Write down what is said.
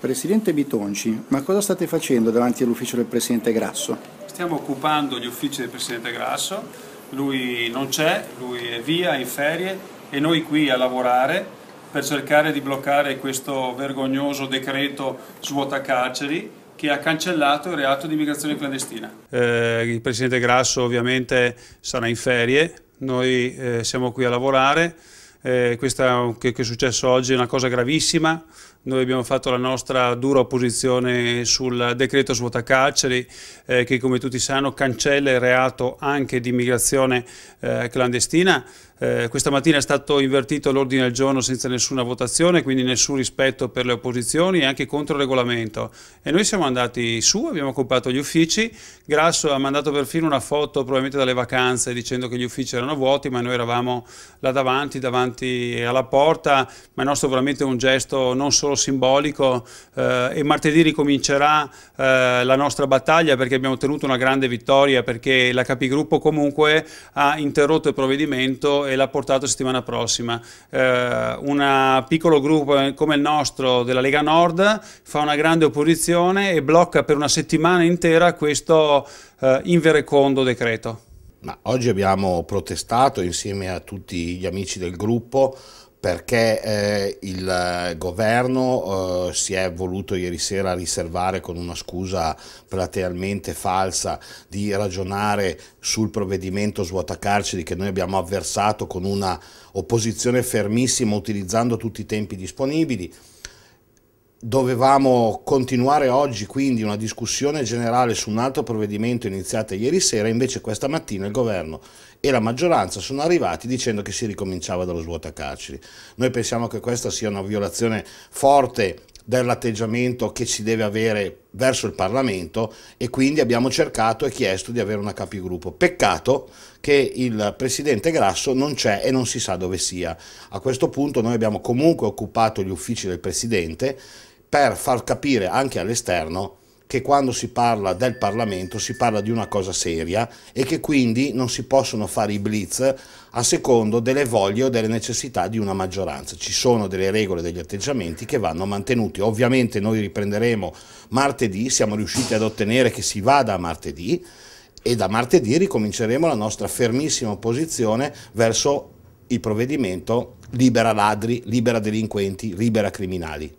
Presidente Bitonci, ma cosa state facendo davanti all'ufficio del Presidente Grasso? Stiamo occupando gli uffici del Presidente Grasso, lui non c'è, lui è via, in ferie e noi qui a lavorare per cercare di bloccare questo vergognoso decreto svuotacarceri che ha cancellato il reato di immigrazione clandestina. Eh, il Presidente Grasso ovviamente sarà in ferie, noi eh, siamo qui a lavorare eh, questa, che, che, è successo oggi è una cosa gravissima, noi abbiamo fatto la nostra dura opposizione sul decreto svuota carceri eh, che come tutti sanno cancella il reato anche di immigrazione eh, clandestina, eh, questa mattina è stato invertito l'ordine del giorno senza nessuna votazione, quindi nessun rispetto per le opposizioni e anche contro il regolamento. E noi siamo andati su, abbiamo occupato gli uffici, Grasso ha mandato perfino una foto probabilmente dalle vacanze dicendo che gli uffici erano vuoti, ma noi eravamo là davanti, davanti alla porta, ma il nostro veramente è un gesto non solo simbolico eh, e martedì ricomincerà eh, la nostra battaglia perché abbiamo ottenuto una grande vittoria, perché la capigruppo comunque ha interrotto il provvedimento e l'ha portato settimana prossima. Eh, un piccolo gruppo come il nostro della Lega Nord fa una grande opposizione e blocca per una settimana intera questo eh, inverecondo decreto. Ma oggi abbiamo protestato insieme a tutti gli amici del gruppo perché eh, il eh, governo eh, si è voluto ieri sera riservare con una scusa platealmente falsa di ragionare sul provvedimento svuotacarceri che noi abbiamo avversato con una opposizione fermissima utilizzando tutti i tempi disponibili. Dovevamo continuare oggi quindi una discussione generale su un altro provvedimento iniziato ieri sera, invece questa mattina il governo e la maggioranza sono arrivati dicendo che si ricominciava dallo svuota carceri. Noi pensiamo che questa sia una violazione forte dell'atteggiamento che si deve avere verso il Parlamento e quindi abbiamo cercato e chiesto di avere una capigruppo. Peccato che il Presidente Grasso non c'è e non si sa dove sia. A questo punto noi abbiamo comunque occupato gli uffici del Presidente per far capire anche all'esterno che quando si parla del Parlamento si parla di una cosa seria e che quindi non si possono fare i blitz a secondo delle voglie o delle necessità di una maggioranza. Ci sono delle regole, degli atteggiamenti che vanno mantenuti. Ovviamente noi riprenderemo martedì, siamo riusciti ad ottenere che si vada a martedì e da martedì ricominceremo la nostra fermissima opposizione verso il provvedimento libera ladri, libera delinquenti, libera criminali.